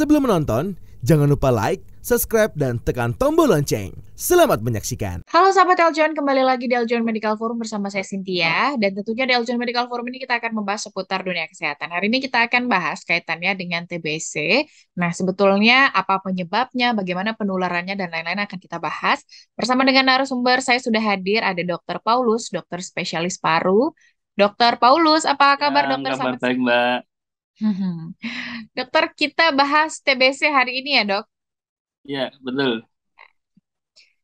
Sebelum menonton, jangan lupa like, subscribe, dan tekan tombol lonceng. Selamat menyaksikan. Halo sahabat Eljon, kembali lagi di Eljon Medical Forum bersama saya Cynthia. Dan tentunya di Eljon Medical Forum ini kita akan membahas seputar dunia kesehatan. Hari ini kita akan bahas kaitannya dengan TBC. Nah, sebetulnya apa penyebabnya, bagaimana penularannya, dan lain-lain akan kita bahas. Bersama dengan narasumber, saya sudah hadir ada Dr. Paulus, dokter spesialis paru. Dokter Paulus, apa kabar ya, dokter? Kabar baik, Mbak. Hmm. Dokter, kita bahas TBC hari ini ya, Dok? Ya betul.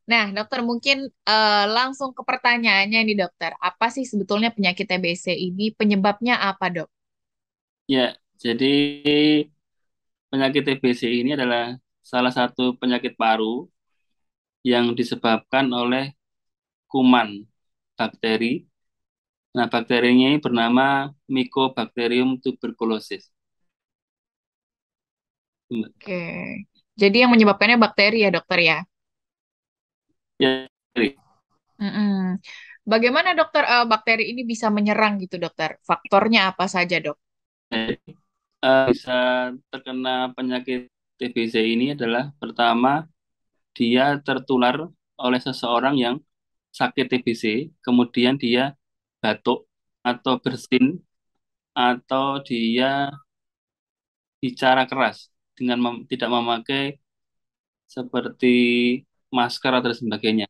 Nah, dokter mungkin uh, langsung ke pertanyaannya nih, dokter. Apa sih sebetulnya penyakit TBC ini? Penyebabnya apa, dok? Ya, jadi penyakit TBC ini adalah salah satu penyakit paru yang disebabkan oleh kuman bakteri Nah, bakterinya ini bernama Mycobacterium tuberculosis. Oke. Jadi yang menyebabkannya bakteri ya, dokter ya? Ya, bakteri. Mm -mm. Bagaimana dokter uh, bakteri ini bisa menyerang gitu, dokter? Faktornya apa saja, dok? Eh, bisa terkena penyakit TBC ini adalah pertama dia tertular oleh seseorang yang sakit TBC, kemudian dia batuk atau bersin atau dia bicara keras dengan mem tidak memakai seperti masker atau sebagainya.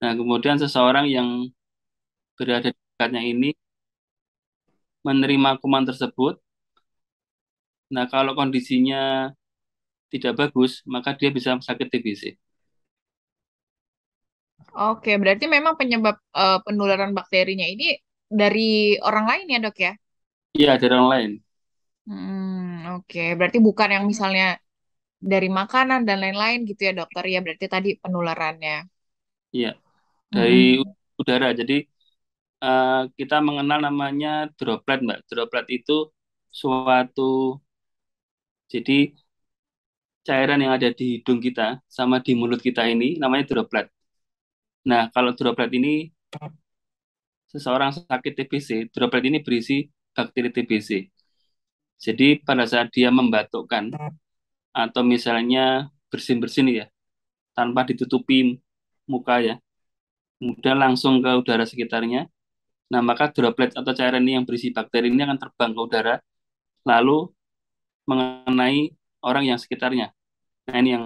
Nah, kemudian seseorang yang berada di dekatnya ini menerima kuman tersebut. Nah, kalau kondisinya tidak bagus, maka dia bisa sakit TBC. Oke, berarti memang penyebab uh, penularan bakterinya ini dari orang lain ya, Dok ya? Iya, dari orang lain. Hmm, oke. Berarti bukan yang misalnya dari makanan dan lain-lain gitu ya, Dokter ya. Berarti tadi penularannya. Iya. Hmm. Dari Hmm. udara. Jadi uh, kita mengenal namanya droplet, Mbak. Droplet itu suatu jadi cairan yang ada di hidung kita sama di mulut kita ini namanya droplet. Nah, kalau droplet ini seseorang sakit TBC, droplet ini berisi bakteri TBC. Jadi pada saat dia membatukkan atau misalnya bersin-bersin ya, tanpa ditutupi muka ya, kemudian langsung ke udara sekitarnya. Nah, maka droplet atau cairan ini yang berisi bakteri ini akan terbang ke udara, lalu mengenai orang yang sekitarnya. Nah, ini yang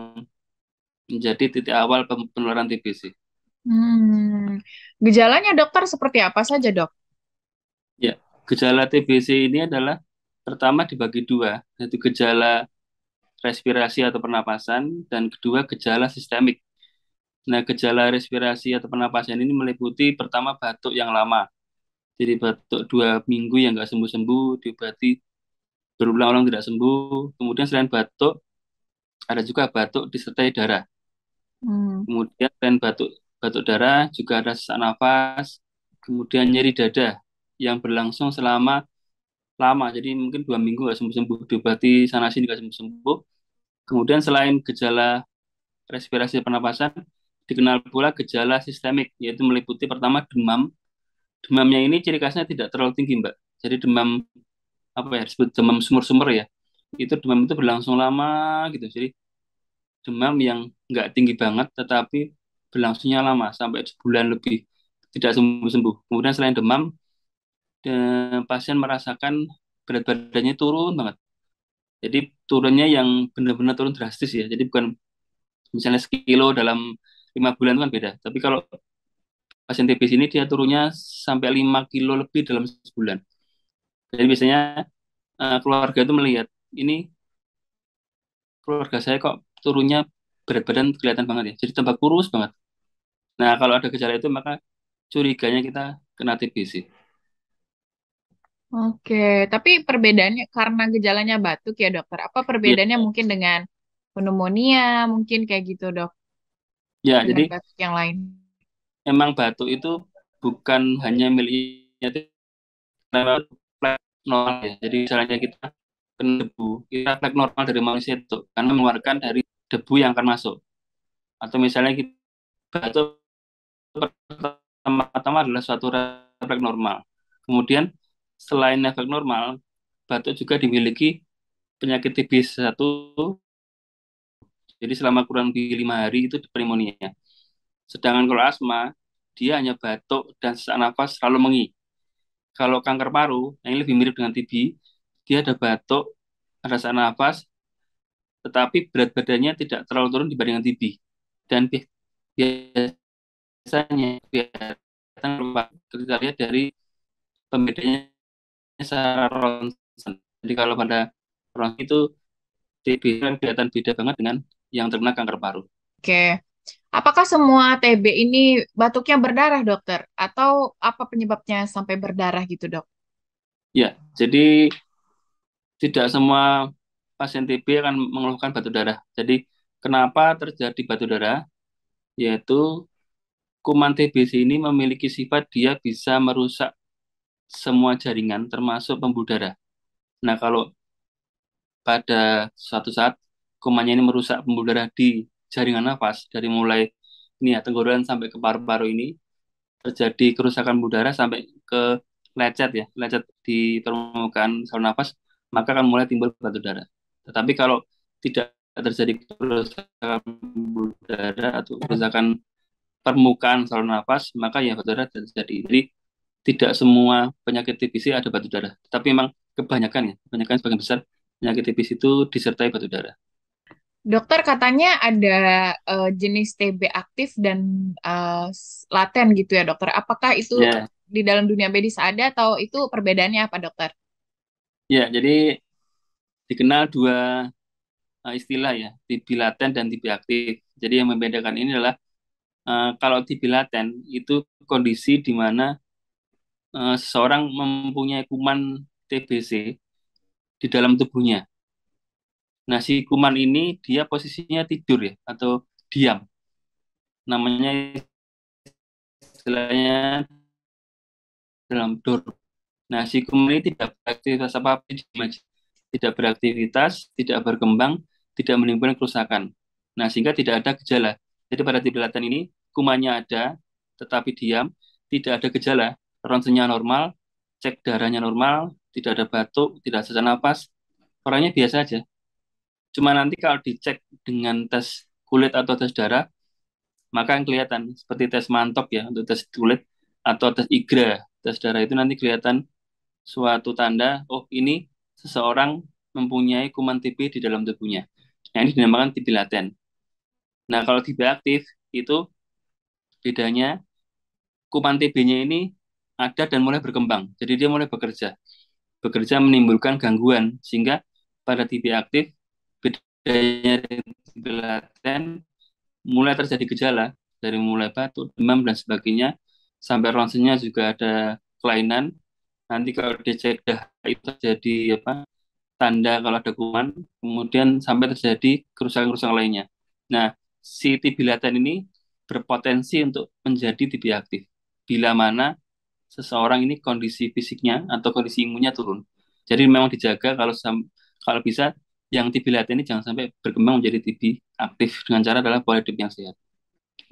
menjadi titik awal penularan TBC. Hmm. Gejalanya dokter seperti apa saja dok? Ya, gejala TBC ini adalah pertama dibagi dua, yaitu gejala respirasi atau pernapasan dan kedua gejala sistemik. Nah, gejala respirasi atau pernapasan ini meliputi pertama batuk yang lama, jadi batuk dua minggu yang nggak sembuh-sembuh, diobati berulang-ulang tidak sembuh. Kemudian selain batuk, ada juga batuk disertai darah. Hmm. Kemudian selain batuk batuk darah, juga ada sesak nafas, kemudian nyeri dada yang berlangsung selama lama. Jadi mungkin dua minggu nggak sembuh-sembuh, diobati sana sini nggak sembuh-sembuh. Kemudian selain gejala respirasi pernapasan, dikenal pula gejala sistemik, yaitu meliputi pertama demam. Demamnya ini ciri khasnya tidak terlalu tinggi, Mbak. Jadi demam apa ya disebut demam sumur-sumur ya itu demam itu berlangsung lama gitu jadi demam yang nggak tinggi banget tetapi berlangsungnya lama sampai sebulan lebih tidak sembuh-sembuh. Kemudian selain demam, eh, pasien merasakan berat badannya turun banget. Jadi turunnya yang benar-benar turun drastis ya. Jadi bukan misalnya sekilo dalam lima bulan itu kan beda. Tapi kalau pasien TB ini dia turunnya sampai lima kilo lebih dalam sebulan. Jadi biasanya uh, keluarga itu melihat ini keluarga saya kok turunnya berat badan kelihatan banget ya. Jadi tambah kurus banget. Nah, kalau ada gejala itu maka curiganya kita kena TBC. Oke, tapi perbedaannya karena gejalanya batuk ya dokter, apa perbedaannya ya. mungkin dengan pneumonia, mungkin kayak gitu dok? Ya, dengan jadi batuk yang lain. Emang batuk itu bukan hanya miliknya normal ya. Jadi misalnya kita kena debu, kita flek normal dari manusia itu karena mengeluarkan dari debu yang akan masuk. Atau misalnya kita batuk pertama-tama adalah suatu refleks normal. Kemudian selain refleks normal, batuk juga dimiliki penyakit tipis satu. Jadi selama kurang lebih lima hari itu pneumonia. Sedangkan kalau asma, dia hanya batuk dan sesak nafas selalu mengi. Kalau kanker paru, yang nah lebih mirip dengan TB, dia ada batuk, ada sesak nafas, tetapi berat badannya tidak terlalu turun dibandingkan TB. Dan biasanya biasanya kelihatan kita lihat dari pembedanya secara ronsen. Jadi kalau pada ronsen itu TB kan kelihatan beda banget dengan yang terkena kanker paru. Oke. Apakah semua TB ini batuknya berdarah, dokter? Atau apa penyebabnya sampai berdarah gitu, dok? Ya, jadi tidak semua pasien TB akan mengeluhkan batu darah. Jadi, kenapa terjadi batu darah? Yaitu kuman TBC ini memiliki sifat dia bisa merusak semua jaringan termasuk pembuluh darah. Nah, kalau pada suatu saat kumannya ini merusak pembuluh darah di jaringan nafas dari mulai ini ya tenggorokan sampai ke paru-paru ini terjadi kerusakan pembuluh darah sampai ke lecet ya, lecet di permukaan saluran nafas, maka akan mulai timbul batu darah. Tetapi kalau tidak terjadi kerusakan pembuluh darah atau kerusakan permukaan saluran nafas, maka ya batu darah terjadi. Jadi tidak semua penyakit TBC ada batu darah, tapi memang kebanyakan ya, kebanyakan sebagian besar penyakit TBC itu disertai batu darah. Dokter katanya ada uh, jenis TB aktif dan uh, laten gitu ya dokter. Apakah itu yeah. di dalam dunia medis ada atau itu perbedaannya apa dokter? Ya, yeah, jadi dikenal dua uh, istilah ya, TB laten dan TB aktif. Jadi yang membedakan ini adalah Eh, kalau TB laten itu kondisi di mana uh, seseorang mempunyai kuman TBC di dalam tubuhnya. Nah, si kuman ini dia posisinya tidur ya atau diam. Namanya istilahnya dalam dor. Nah, si kuman ini tidak beraktivitas apa-apa tidak beraktivitas, tidak berkembang, tidak menimbulkan kerusakan. Nah, sehingga tidak ada gejala. Jadi pada tibilatan ini kumannya ada, tetapi diam, tidak ada gejala, ronsennya normal, cek darahnya normal, tidak ada batuk, tidak sesak nafas, orangnya biasa aja. Cuma nanti kalau dicek dengan tes kulit atau tes darah, maka yang kelihatan seperti tes mantok ya untuk tes kulit atau tes igra, tes darah itu nanti kelihatan suatu tanda, oh ini seseorang mempunyai kuman TB di dalam tubuhnya. Nah, ini dinamakan TB laten. Nah, kalau TB aktif itu Bedanya kuman TB-nya ini ada dan mulai berkembang. Jadi dia mulai bekerja. Bekerja menimbulkan gangguan sehingga pada TB aktif bedanya TB laten mulai terjadi gejala dari mulai batuk, demam dan sebagainya sampai ronsennya juga ada kelainan. Nanti kalau dicek dah itu terjadi apa? tanda kalau ada kuman, kemudian sampai terjadi kerusakan-kerusakan lainnya. Nah, si laten ini berpotensi untuk menjadi TB aktif bila mana seseorang ini kondisi fisiknya atau kondisi imunnya turun. Jadi memang dijaga kalau kalau bisa yang TB lihat ini jangan sampai berkembang menjadi TB aktif dengan cara adalah pola hidup yang sehat.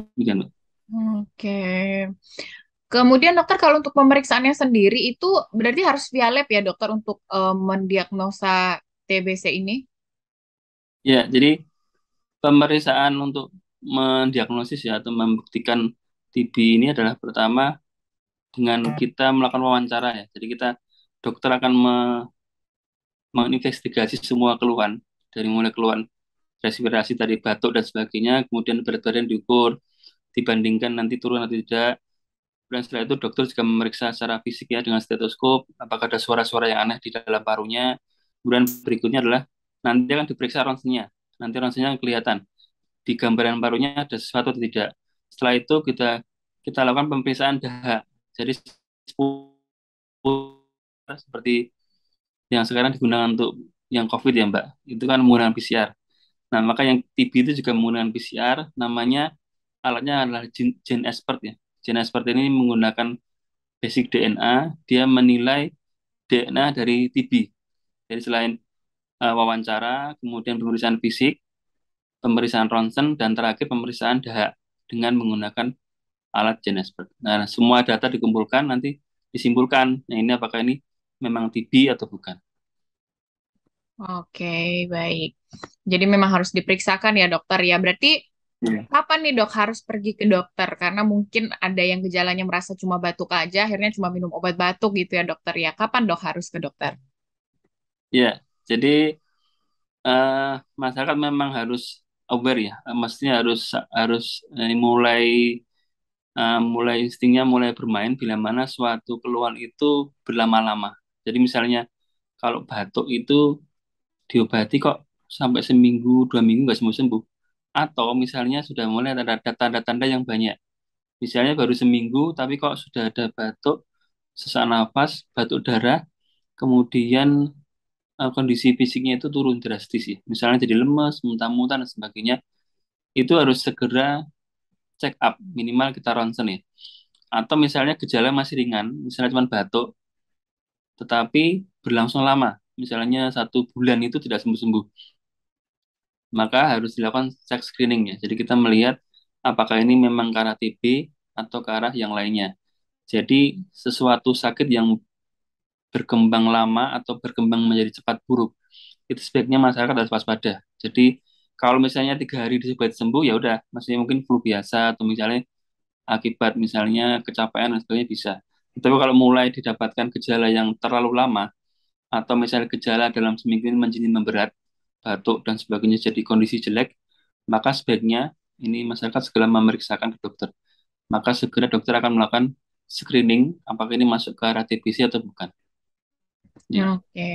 Oke. Okay. Kemudian dokter kalau untuk pemeriksaannya sendiri itu berarti harus via lab ya dokter untuk uh, mendiagnosa TBC ini? Ya, jadi pemeriksaan untuk mendiagnosis ya atau membuktikan TB ini adalah pertama dengan kita melakukan wawancara ya. Jadi kita dokter akan me menginvestigasi semua keluhan dari mulai keluhan respirasi tadi batuk dan sebagainya, kemudian berat badan diukur, dibandingkan nanti turun atau tidak. Dan setelah itu dokter juga memeriksa secara fisik ya dengan stetoskop apakah ada suara-suara yang aneh di dalam parunya. Kemudian berikutnya adalah nanti akan diperiksa ronsennya. Nanti ronsennya kelihatan di gambaran parunya ada sesuatu atau tidak. Setelah itu kita kita lakukan pemeriksaan dahak. Jadi seperti yang sekarang digunakan untuk yang COVID ya Mbak, itu kan menggunakan PCR. Nah maka yang TB itu juga menggunakan PCR, namanya alatnya adalah Gene gen expert ya. Gene expert ini menggunakan basic DNA, dia menilai DNA dari TB. Jadi selain uh, wawancara, kemudian pemeriksaan fisik, pemeriksaan ronsen, dan terakhir pemeriksaan dahak dengan menggunakan alat jenis Nah, semua data dikumpulkan nanti disimpulkan. Nah, ini apakah ini memang TB atau bukan. Oke, baik. Jadi memang harus diperiksakan ya dokter ya. Berarti iya. kapan nih dok harus pergi ke dokter? Karena mungkin ada yang gejalanya merasa cuma batuk aja, akhirnya cuma minum obat batuk gitu ya dokter ya. Kapan dok harus ke dokter? Ya, jadi uh, masyarakat memang harus aware ya eh, maksudnya harus harus eh, mulai uh, mulai instingnya mulai bermain bila mana suatu keluhan itu berlama-lama jadi misalnya kalau batuk itu diobati kok sampai seminggu dua minggu nggak sembuh sembuh atau misalnya sudah mulai ada tanda-tanda yang banyak misalnya baru seminggu tapi kok sudah ada batuk sesak nafas batuk darah kemudian uh, kondisi fisiknya itu turun drastis ya. Misalnya jadi lemes, muntah-muntah dan sebagainya, itu harus segera check up minimal kita ronsen ya. Atau misalnya gejala masih ringan, misalnya cuma batuk, tetapi berlangsung lama, misalnya satu bulan itu tidak sembuh-sembuh, maka harus dilakukan check screening ya. Jadi kita melihat apakah ini memang karena TB atau ke arah yang lainnya. Jadi sesuatu sakit yang berkembang lama atau berkembang menjadi cepat buruk itu sebaiknya masyarakat harus waspada jadi kalau misalnya tiga hari disebut sembuh ya udah maksudnya mungkin flu biasa atau misalnya akibat misalnya kecapean dan sebagainya bisa tapi kalau mulai didapatkan gejala yang terlalu lama atau misalnya gejala dalam seminggu ini menjadi memberat batuk dan sebagainya jadi kondisi jelek maka sebaiknya ini masyarakat segera memeriksakan ke dokter maka segera dokter akan melakukan screening apakah ini masuk ke arah TBC atau bukan. Ya. Oke. Okay.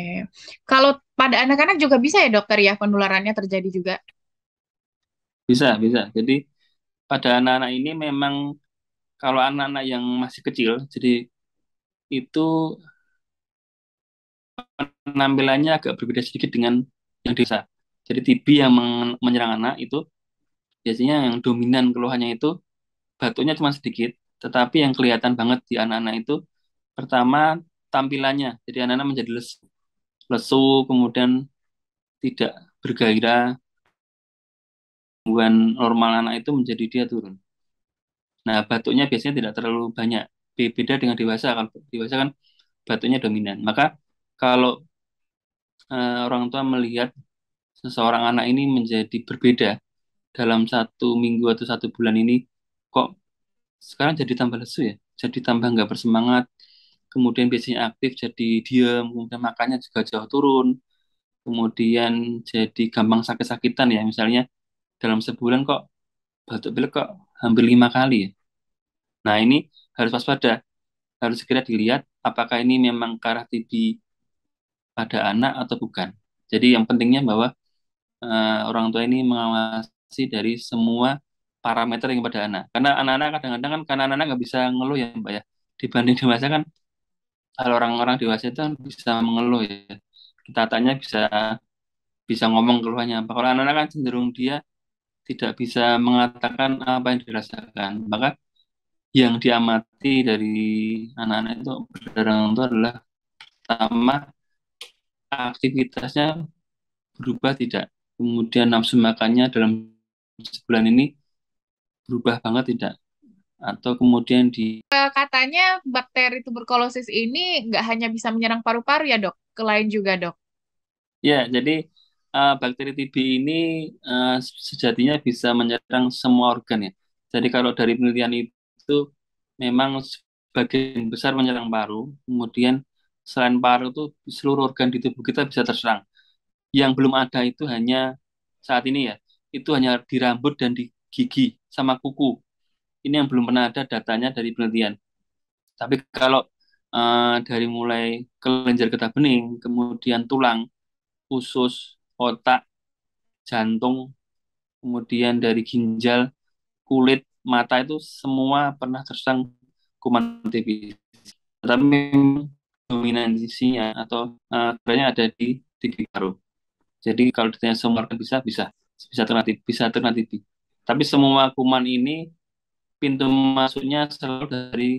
Kalau pada anak-anak juga bisa ya dokter ya penularannya terjadi juga? Bisa, bisa. Jadi pada anak-anak ini memang kalau anak-anak yang masih kecil, jadi itu penampilannya agak berbeda sedikit dengan yang desa. Jadi TB yang menyerang anak itu biasanya yang dominan keluhannya itu batunya cuma sedikit, tetapi yang kelihatan banget di anak-anak itu pertama tampilannya. Jadi anak-anak menjadi lesu. Lesu, kemudian tidak bergairah. Gangguan normal anak itu menjadi dia turun. Nah, batuknya biasanya tidak terlalu banyak. Beda dengan dewasa. Kalau dewasa kan batuknya dominan. Maka kalau uh, orang tua melihat seseorang anak ini menjadi berbeda dalam satu minggu atau satu bulan ini, kok sekarang jadi tambah lesu ya? Jadi tambah nggak bersemangat, kemudian biasanya aktif jadi diam, kemudian makannya juga jauh turun, kemudian jadi gampang sakit-sakitan ya, misalnya dalam sebulan kok batuk pilek kok hampir lima kali. Ya. Nah ini harus waspada, harus segera dilihat apakah ini memang karah TB pada anak atau bukan. Jadi yang pentingnya bahwa uh, orang tua ini mengawasi dari semua parameter yang pada anak. Karena anak-anak kadang-kadang kan karena anak-anak nggak bisa ngeluh ya mbak ya. Dibanding dewasa kan kalau orang-orang dewasa itu kan bisa mengeluh ya kita tanya bisa bisa ngomong keluhannya apa kalau anak-anak kan cenderung dia tidak bisa mengatakan apa yang dirasakan maka yang diamati dari anak-anak itu berdarah itu adalah pertama aktivitasnya berubah tidak kemudian nafsu makannya dalam sebulan ini berubah banget tidak atau kemudian di eh, katanya bakteri tuberkulosis ini nggak hanya bisa menyerang paru-paru ya dok, ke lain juga dok. Ya, jadi uh, bakteri TB ini uh, sejatinya bisa menyerang semua organ ya. Jadi kalau dari penelitian itu memang sebagian besar menyerang paru, kemudian selain paru itu seluruh organ di tubuh kita bisa terserang. Yang belum ada itu hanya saat ini ya, itu hanya di rambut dan di gigi sama kuku ini yang belum pernah ada datanya dari penelitian. Tapi kalau uh, dari mulai kelenjar getah bening, kemudian tulang, usus, otak, jantung, kemudian dari ginjal, kulit, mata itu semua pernah terserang kuman TB. Tapi dominansinya atau uh, ada di titik paru. Jadi kalau ditanya semua bisa, bisa. Bisa terkena bisa terkena TB. Tapi semua kuman ini pintu masuknya selalu dari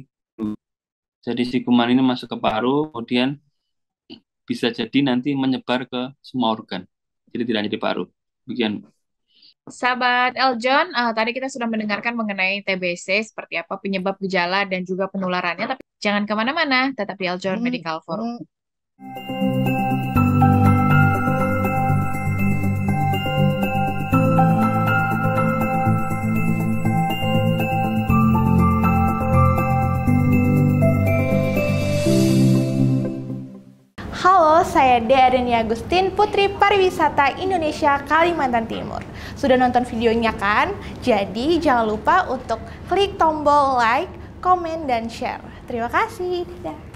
jadi si kuman ini masuk ke paru kemudian bisa jadi nanti menyebar ke semua organ jadi tidak hanya di paru bagian Sahabat Eljon, uh, tadi kita sudah mendengarkan mengenai TBC, seperti apa penyebab gejala dan juga penularannya, tapi jangan kemana-mana, tetap di Eljon hmm, Medical Forum. Hmm. saya Dea Agustin, Putri Pariwisata Indonesia Kalimantan Timur. Sudah nonton videonya kan? Jadi jangan lupa untuk klik tombol like, komen, dan share. Terima kasih. Dadah.